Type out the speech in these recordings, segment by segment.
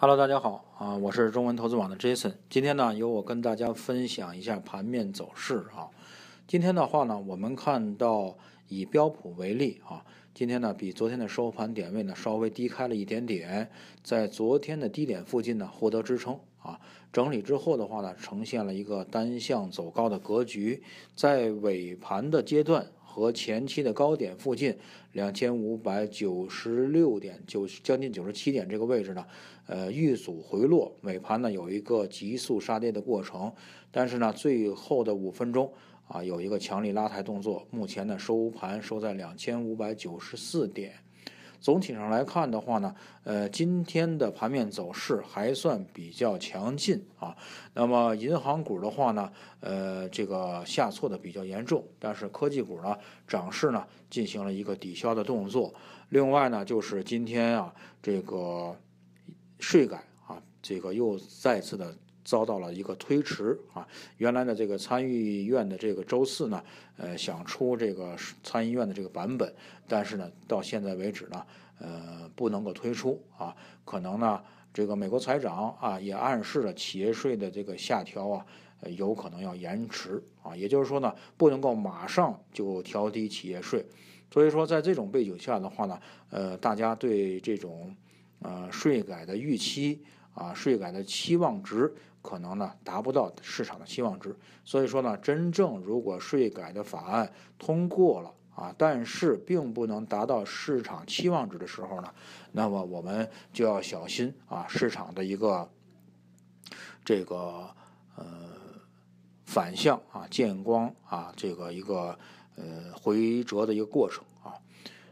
Hello，大家好啊，我是中文投资网的 Jason。今天呢，由我跟大家分享一下盘面走势啊。今天的话呢，我们看到以标普为例啊，今天呢比昨天的收盘点位呢稍微低开了一点点，在昨天的低点附近呢获得支撑啊，整理之后的话呢，呈现了一个单向走高的格局，在尾盘的阶段。和前期的高点附近两千五百九十六点九，将近九十七点这个位置呢，呃遇阻回落，尾盘呢有一个急速杀跌的过程，但是呢最后的五分钟啊有一个强力拉抬动作，目前呢收盘收在两千五百九十四点。总体上来看的话呢，呃，今天的盘面走势还算比较强劲啊。那么银行股的话呢，呃，这个下挫的比较严重，但是科技股呢，涨势呢进行了一个抵消的动作。另外呢，就是今天啊，这个税改啊，这个又再次的。遭到了一个推迟啊！原来呢，这个参议院的这个周四呢，呃，想出这个参议院的这个版本，但是呢，到现在为止呢，呃，不能够推出啊。可能呢，这个美国财长啊，也暗示了企业税的这个下调啊，有可能要延迟啊。也就是说呢，不能够马上就调低企业税。所以说，在这种背景下的话呢，呃，大家对这种呃税改的预期。啊，税改的期望值可能呢达不到市场的期望值，所以说呢，真正如果税改的法案通过了啊，但是并不能达到市场期望值的时候呢，那么我们就要小心啊，市场的一个这个呃反向啊见光啊这个一个呃回折的一个过程啊。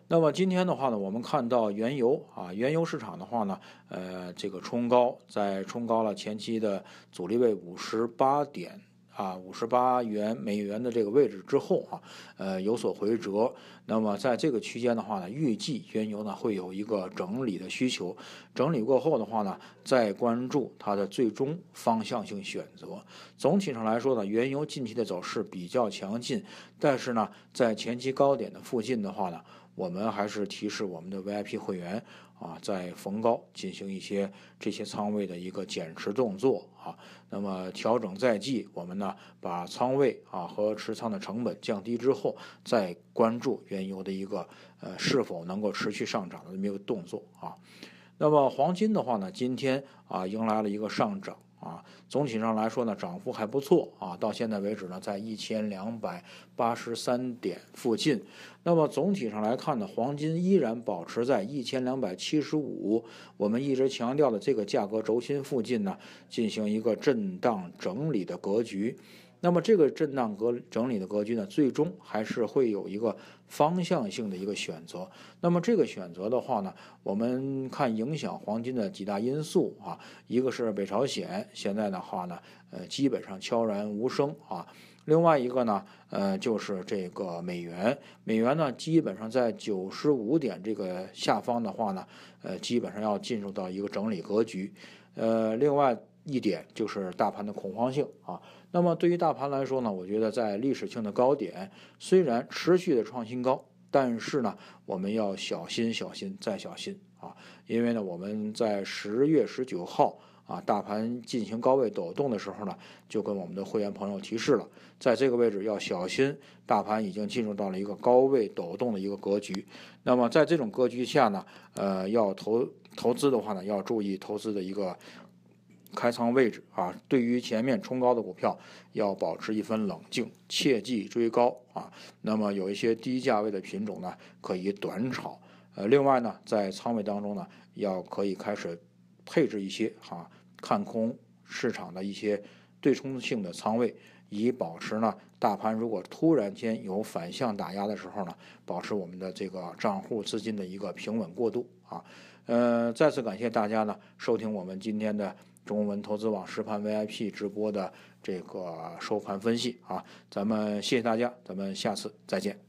那么今天的话呢，我们看到原油啊，原油市场的话呢，呃，这个冲高，在冲高了前期的阻力位五十八点啊，五十八元美元的这个位置之后啊，呃，有所回折。那么在这个区间的话呢，预计原油呢会有一个整理的需求，整理过后的话呢，再关注它的最终方向性选择。总体上来说呢，原油近期的走势比较强劲，但是呢，在前期高点的附近的话呢。我们还是提示我们的 VIP 会员啊，在逢高进行一些这些仓位的一个减持动作啊。那么调整在即，我们呢把仓位啊和持仓的成本降低之后，再关注原油的一个呃是否能够持续上涨的这么一个动作啊。那么黄金的话呢，今天啊迎来了一个上涨。啊，总体上来说呢，涨幅还不错啊。到现在为止呢，在一千两百八十三点附近。那么总体上来看呢，黄金依然保持在一千两百七十五，我们一直强调的这个价格轴心附近呢，进行一个震荡整理的格局。那么这个震荡格整理的格局呢，最终还是会有一个方向性的一个选择。那么这个选择的话呢，我们看影响黄金的几大因素啊，一个是北朝鲜，现在的话呢，呃，基本上悄然无声啊。另外一个呢，呃，就是这个美元，美元呢，基本上在九十五点这个下方的话呢，呃，基本上要进入到一个整理格局。呃，另外。一点就是大盘的恐慌性啊。那么对于大盘来说呢，我觉得在历史性的高点，虽然持续的创新高，但是呢，我们要小心、小心再小心啊。因为呢，我们在十月十九号啊，大盘进行高位抖动的时候呢，就跟我们的会员朋友提示了，在这个位置要小心，大盘已经进入到了一个高位抖动的一个格局。那么在这种格局下呢，呃，要投投资的话呢，要注意投资的一个。开仓位置啊，对于前面冲高的股票要保持一分冷静，切忌追高啊。那么有一些低价位的品种呢，可以短炒。呃，另外呢，在仓位当中呢，要可以开始配置一些哈看空市场的一些对冲性的仓位，以保持呢大盘如果突然间有反向打压的时候呢，保持我们的这个账户资金的一个平稳过渡啊。呃，再次感谢大家呢收听我们今天的。中文投资网实盘 VIP 直播的这个收盘分析啊，咱们谢谢大家，咱们下次再见。